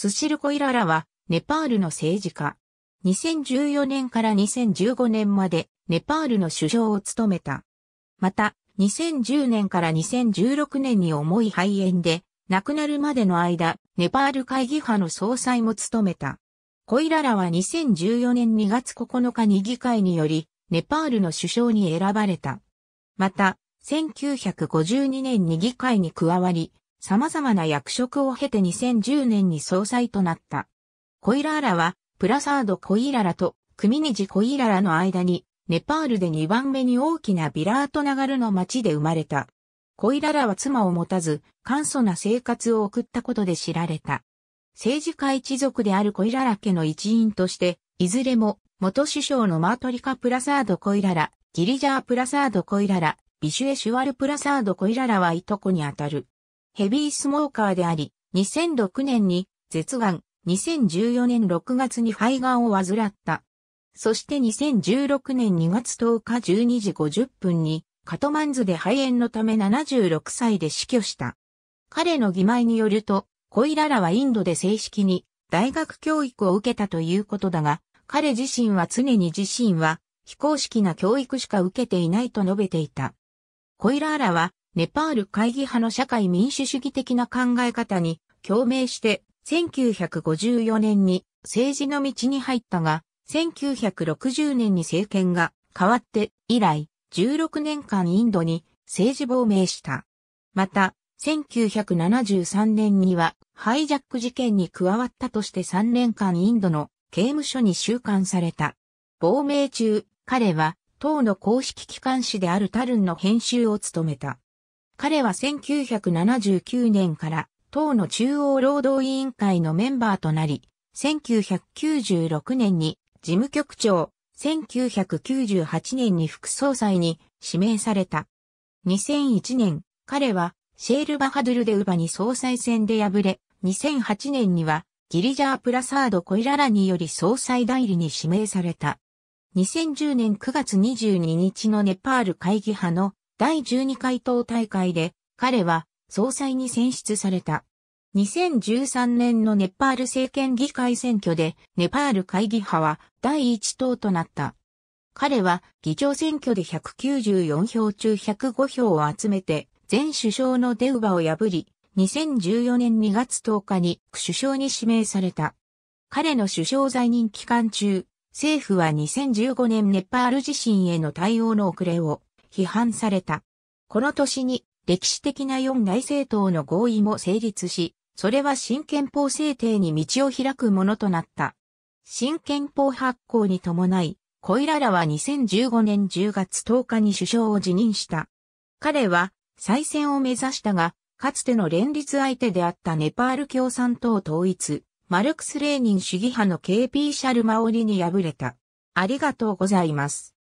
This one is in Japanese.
スシルコイララは、ネパールの政治家。2014年から2015年まで、ネパールの首相を務めた。また、2010年から2016年に重い肺炎で、亡くなるまでの間、ネパール会議派の総裁も務めた。コイララは2014年2月9日に議会により、ネパールの首相に選ばれた。また、1952年に議会に加わり、様々な役職を経て2010年に総裁となった。コイラーラは、プラサード・コイララとクミニジ・コイララの間に、ネパールで2番目に大きなビラートナガルの町で生まれた。コイララは妻を持たず、簡素な生活を送ったことで知られた。政治家一族であるコイララ家の一員として、いずれも元首相のマートリカ・プラサード・コイララ、ギリジャー・プラサード・コイララ、ビシュエ・シュワル・プラサード・コイララはいとこにあたる。ヘビースモーカーであり、2006年に舌癌、2014年6月に肺がんを患った。そして2016年2月10日12時50分に、カトマンズで肺炎のため76歳で死去した。彼の義前によると、コイララはインドで正式に大学教育を受けたということだが、彼自身は常に自身は非公式な教育しか受けていないと述べていた。コイラーラはネパール会議派の社会民主主義的な考え方に共鳴して、1954年に政治の道に入ったが、1960年に政権が変わって以来、16年間インドに政治亡命した。また、1973年にはハイジャック事件に加わったとして3年間インドの刑務所に収監された。亡命中、彼は党の公式機関紙であるタルンの編集を務めた。彼は1979年から党の中央労働委員会のメンバーとなり、1996年に事務局長、1998年に副総裁に指名された。2001年、彼はシェール・バハドゥル・デウバに総裁選で敗れ、2008年にはギリジャー・プラサード・コイララにより総裁代理に指名された。2010年9月22日のネパール会議派の第12回党大会で彼は総裁に選出された。2013年のネパール政権議会選挙でネパール会議派は第1党となった。彼は議長選挙で194票中105票を集めて前首相のデウバを破り、2014年2月10日に首相に指名された。彼の首相在任期間中、政府は2015年ネパール地震への対応の遅れを批判された。この年に歴史的な四大政党の合意も成立し、それは新憲法制定に道を開くものとなった。新憲法発行に伴い、コイララは2015年10月10日に首相を辞任した。彼は再選を目指したが、かつての連立相手であったネパール共産党統一、マルクス・レーニン主義派の KP シャルマオリに敗れた。ありがとうございます。